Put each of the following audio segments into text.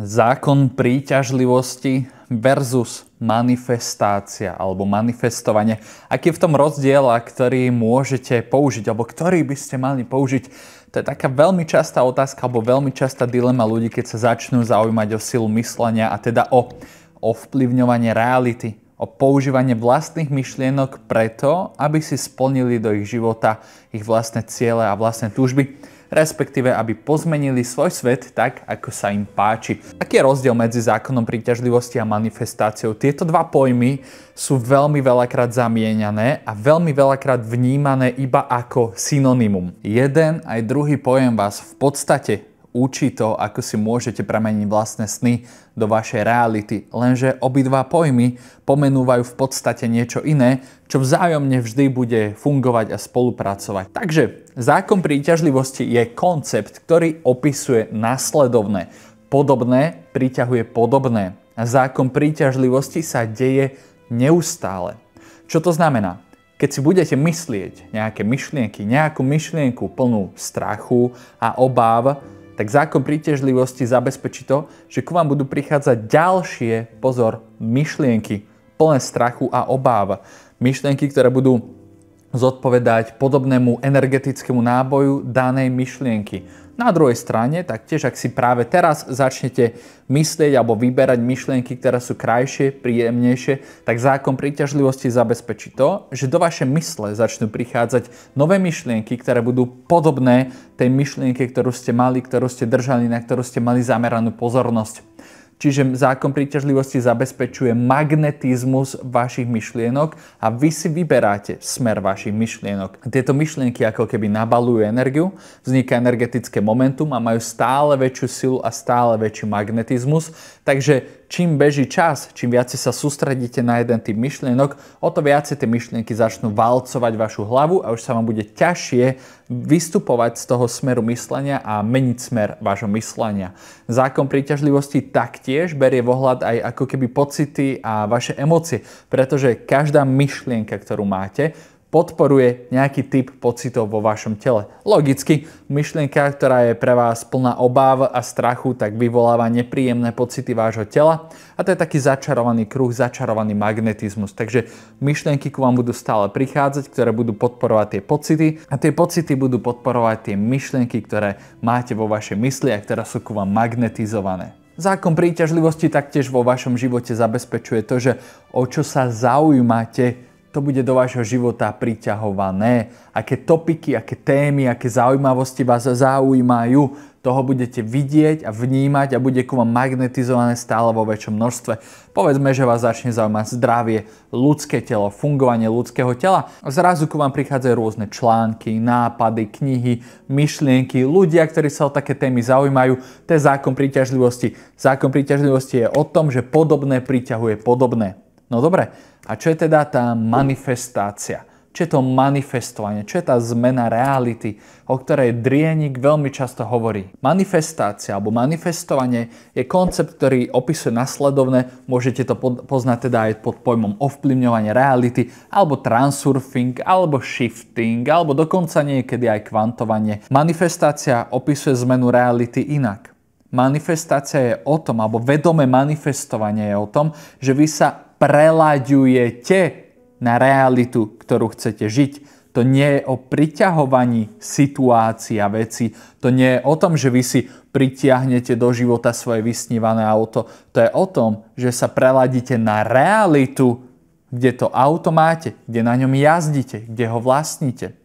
Zákon príťažlivosti versus manifestácia alebo manifestovanie. Aký je v tom rozdiel a ktorý môžete použiť alebo ktorý by ste mali použiť? To je taká veľmi častá otázka alebo veľmi častá dilema ľudí, keď sa začnú zaujímať o silu myslenia a teda o ovplyvňovanie reality, o používanie vlastných myšlienok preto, aby si splnili do ich života ich vlastné ciele a vlastné túžby respektíve aby pozmenili svoj svet tak, ako sa im páči. Aký je rozdiel medzi zákonom príťažlivosti a manifestáciou? Tieto dva pojmy sú veľmi veľakrát zamieňané a veľmi veľakrát vnímané iba ako synonymum. Jeden aj druhý pojem vás v podstate učí to, ako si môžete premeniť vlastné sny do vašej reality. Lenže obidva pojmy pomenúvajú v podstate niečo iné, čo vzájomne vždy bude fungovať a spolupracovať. Takže zákon príťažlivosti je koncept, ktorý opisuje následovné. Podobné priťahuje podobné. A zákon príťažlivosti sa deje neustále. Čo to znamená? Keď si budete myslieť nejaké myšlienky, nejakú myšlienku plnú strachu a obáv, tak zákon príťažlivosti zabezpečí to, že k vám budú prichádzať ďalšie, pozor, myšlienky plné strachu a obáv myšlienky, ktoré budú zodpovedať podobnému energetickému náboju danej myšlienky. Na druhej strane, taktiež ak si práve teraz začnete myslieť alebo vyberať myšlienky, ktoré sú krajšie, príjemnejšie, tak zákon príťažlivosti zabezpečí to, že do vaše mysle začnú prichádzať nové myšlienky, ktoré budú podobné tej myšlienke, ktorú ste mali, ktorú ste držali, na ktorú ste mali zameranú pozornosť. Čiže zákon príťažlivosti zabezpečuje magnetizmus vašich myšlienok a vy si vyberáte smer vašich myšlienok. Tieto myšlienky ako keby nabalujú energiu, vzniká energetické momentum a majú stále väčšiu silu a stále väčší magnetizmus. Takže Čím beží čas, čím viacej sa sústredíte na jeden typ myšlienok, o to viacej tie myšlienky začnú valcovať vašu hlavu a už sa vám bude ťažšie vystupovať z toho smeru myslenia a meniť smer vášho myslenia. Zákon príťažlivosti taktiež berie vohľad aj ako keby pocity a vaše emócie, pretože každá myšlienka, ktorú máte, podporuje nejaký typ pocitov vo vašom tele. Logicky, myšlienka, ktorá je pre vás plná obáv a strachu, tak vyvoláva nepríjemné pocity vášho tela a to je taký začarovaný kruh, začarovaný magnetizmus. Takže myšlienky ku vám budú stále prichádzať, ktoré budú podporovať tie pocity a tie pocity budú podporovať tie myšlienky, ktoré máte vo vašej mysli a ktoré sú ku vám magnetizované. Zákon príťažlivosti taktiež vo vašom živote zabezpečuje to, že o čo sa zaujímate, to bude do vášho života priťahované. Aké topiky, aké témy, aké zaujímavosti vás zaujímajú, toho budete vidieť a vnímať a bude ku vám magnetizované stále vo väčšom množstve. Povedzme, že vás začne zaujímať zdravie, ľudské telo, fungovanie ľudského tela. Zrazu ku vám prichádzajú rôzne články, nápady, knihy, myšlienky, ľudia, ktorí sa o také témy zaujímajú. To je zákon príťažlivosti. Zákon príťažlivosti je o tom, že podobné priťahuje podobné. No dobre, a čo je teda tá manifestácia? Čo je to manifestovanie? Čo je tá zmena reality, o ktorej Drienik veľmi často hovorí? Manifestácia alebo manifestovanie je koncept, ktorý opisuje nasledovne, môžete to poznať teda aj pod pojmom ovplyvňovanie reality, alebo transurfing, alebo shifting, alebo dokonca niekedy aj kvantovanie. Manifestácia opisuje zmenu reality inak. Manifestácia je o tom, alebo vedomé manifestovanie je o tom, že vy sa prelaďujete na realitu, ktorú chcete žiť. To nie je o priťahovaní situácií a veci. To nie je o tom, že vy si pritiahnete do života svoje vysnívané auto. To je o tom, že sa preladíte na realitu, kde to auto máte, kde na ňom jazdíte, kde ho vlastníte.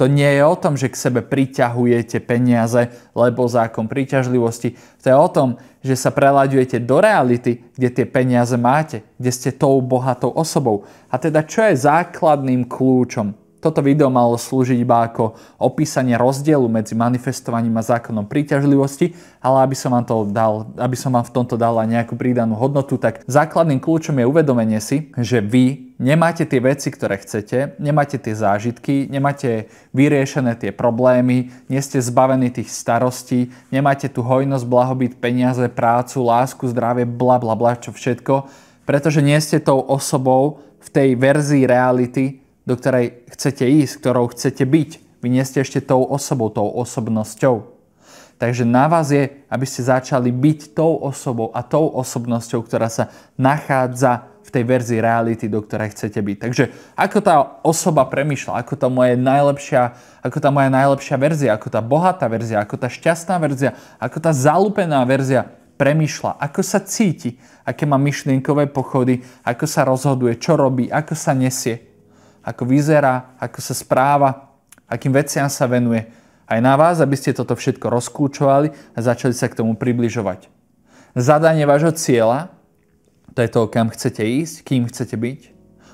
To nie je o tom, že k sebe priťahujete peniaze, lebo zákon príťažlivosti. To je o tom, že sa prelaďujete do reality, kde tie peniaze máte, kde ste tou bohatou osobou. A teda čo je základným kľúčom toto video malo slúžiť iba ako opísanie rozdielu medzi manifestovaním a zákonom príťažlivosti, ale aby som vám, to dal, aby som vám v tomto dal aj nejakú pridanú hodnotu, tak základným kľúčom je uvedomenie si, že vy nemáte tie veci, ktoré chcete, nemáte tie zážitky, nemáte vyriešené tie problémy, nie ste zbavení tých starostí, nemáte tu hojnosť, blahobyt, peniaze, prácu, lásku, zdravie, bla bla bla, čo všetko, pretože nie ste tou osobou v tej verzii reality, do ktorej chcete ísť, ktorou chcete byť. Vy nie ste ešte tou osobou, tou osobnosťou. Takže na vás je, aby ste začali byť tou osobou a tou osobnosťou, ktorá sa nachádza v tej verzii reality, do ktorej chcete byť. Takže ako tá osoba premyšľa, ako tá moja najlepšia, ako tá moja najlepšia verzia, ako tá bohatá verzia, ako tá šťastná verzia, ako tá zalúpená verzia premýšľa, ako sa cíti, aké má myšlienkové pochody, ako sa rozhoduje, čo robí, ako sa nesie ako vyzerá, ako sa správa, akým veciam sa venuje. Aj na vás, aby ste toto všetko rozkúčovali a začali sa k tomu približovať. Zadanie vášho cieľa, to je to, kam chcete ísť, kým chcete byť,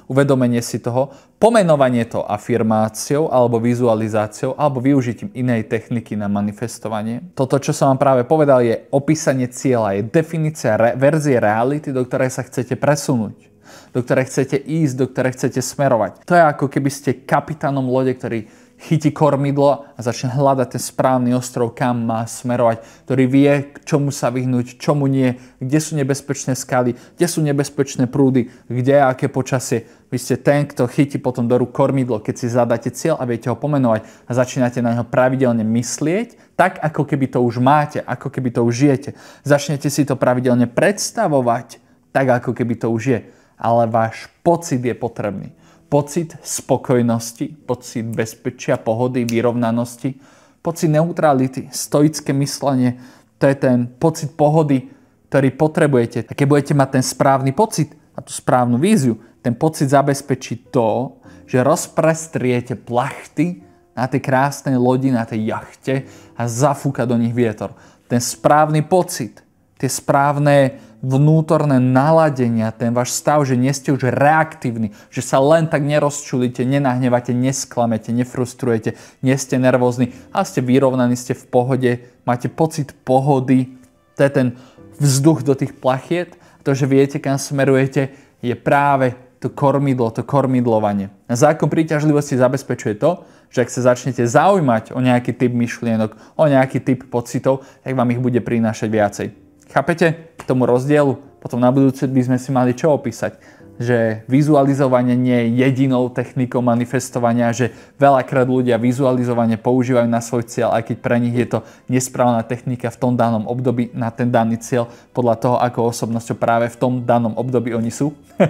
uvedomenie si toho, pomenovanie to afirmáciou alebo vizualizáciou alebo využitím inej techniky na manifestovanie. Toto, čo som vám práve povedal, je opísanie cieľa, je definícia re- verzie reality, do ktorej sa chcete presunúť do ktorej chcete ísť, do ktorej chcete smerovať. To je ako keby ste kapitánom lode, ktorý chytí kormidlo a začne hľadať ten správny ostrov, kam má smerovať, ktorý vie, čomu sa vyhnúť, čomu nie, kde sú nebezpečné skaly, kde sú nebezpečné prúdy, kde je aké počasie. Vy ste ten, kto chytí potom do rúk kormidlo, keď si zadáte cieľ a viete ho pomenovať a začínate na neho pravidelne myslieť, tak ako keby to už máte, ako keby to už žijete. Začnete si to pravidelne predstavovať, tak ako keby to už je ale váš pocit je potrebný. Pocit spokojnosti, pocit bezpečia, pohody, vyrovnanosti, pocit neutrality, stoické myslenie, to je ten pocit pohody, ktorý potrebujete. A keď budete mať ten správny pocit a tú správnu víziu, ten pocit zabezpečí to, že rozprestriete plachty na tej krásnej lodi, na tej jachte a zafúka do nich vietor. Ten správny pocit, tie správne vnútorné naladenia, ten váš stav, že nie ste už reaktívni, že sa len tak nerozčulíte, nenahnevate, nesklamete, nefrustrujete, nie ste nervózni a ste vyrovnaní, ste v pohode, máte pocit pohody, to je ten vzduch do tých plachiet, to, že viete, kam smerujete, je práve to kormidlo, to kormidlovanie. Zákon príťažlivosti zabezpečuje to, že ak sa začnete zaujímať o nejaký typ myšlienok, o nejaký typ pocitov, tak vám ich bude prinášať viacej. Chápete? tomu rozdielu. Potom na budúce by sme si mali čo opísať, že vizualizovanie nie je jedinou technikou manifestovania, že veľakrát ľudia vizualizovanie používajú na svoj cieľ, aj keď pre nich je to nesprávna technika v tom danom období na ten daný cieľ, podľa toho, ako osobnosťou práve v tom danom období oni sú.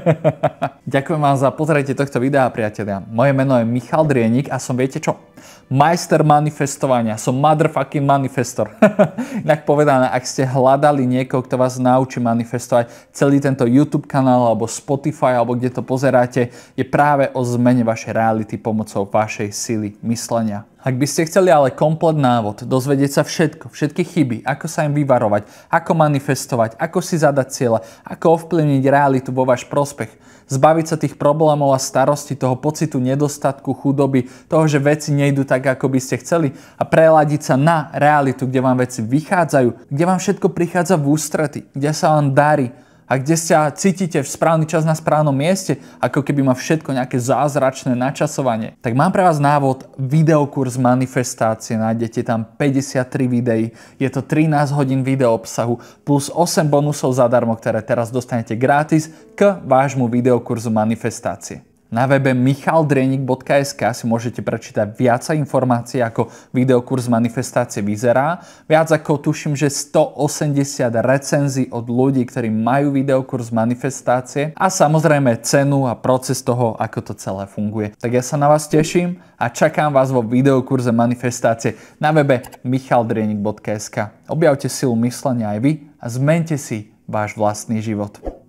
Ďakujem vám za pozretie tohto videa, priatelia. Moje meno je Michal Drienik a som viete čo? majster manifestovania. Som motherfucking manifestor. Inak povedané, ak ste hľadali niekoho, kto vás naučí manifestovať, celý tento YouTube kanál alebo Spotify alebo kde to pozeráte, je práve o zmene vašej reality pomocou vašej sily myslenia. Ak by ste chceli ale komplet návod, dozvedieť sa všetko, všetky chyby, ako sa im vyvarovať, ako manifestovať, ako si zadať cieľa, ako ovplyvniť realitu vo váš prospech, zbaviť sa tých problémov a starosti, toho pocitu nedostatku, chudoby, toho, že veci nejdu tak, ako by ste chceli a preladiť sa na realitu, kde vám veci vychádzajú, kde vám všetko prichádza v ústrety, kde sa vám darí, a kde sa cítite v správny čas na správnom mieste, ako keby ma všetko nejaké zázračné načasovanie, tak mám pre vás návod videokurs manifestácie, nájdete tam 53 videí, je to 13 hodín video obsahu plus 8 bonusov zadarmo, ktoré teraz dostanete gratis k vášmu videokurzu manifestácie. Na webe michaldrenik.sk si môžete prečítať viac informácií, ako videokurs manifestácie vyzerá. Viac ako tuším, že 180 recenzií od ľudí, ktorí majú videokurs manifestácie a samozrejme cenu a proces toho, ako to celé funguje. Tak ja sa na vás teším a čakám vás vo videokurze manifestácie na webe michaldrenik.sk. Objavte silu myslenia aj vy a zmente si váš vlastný život.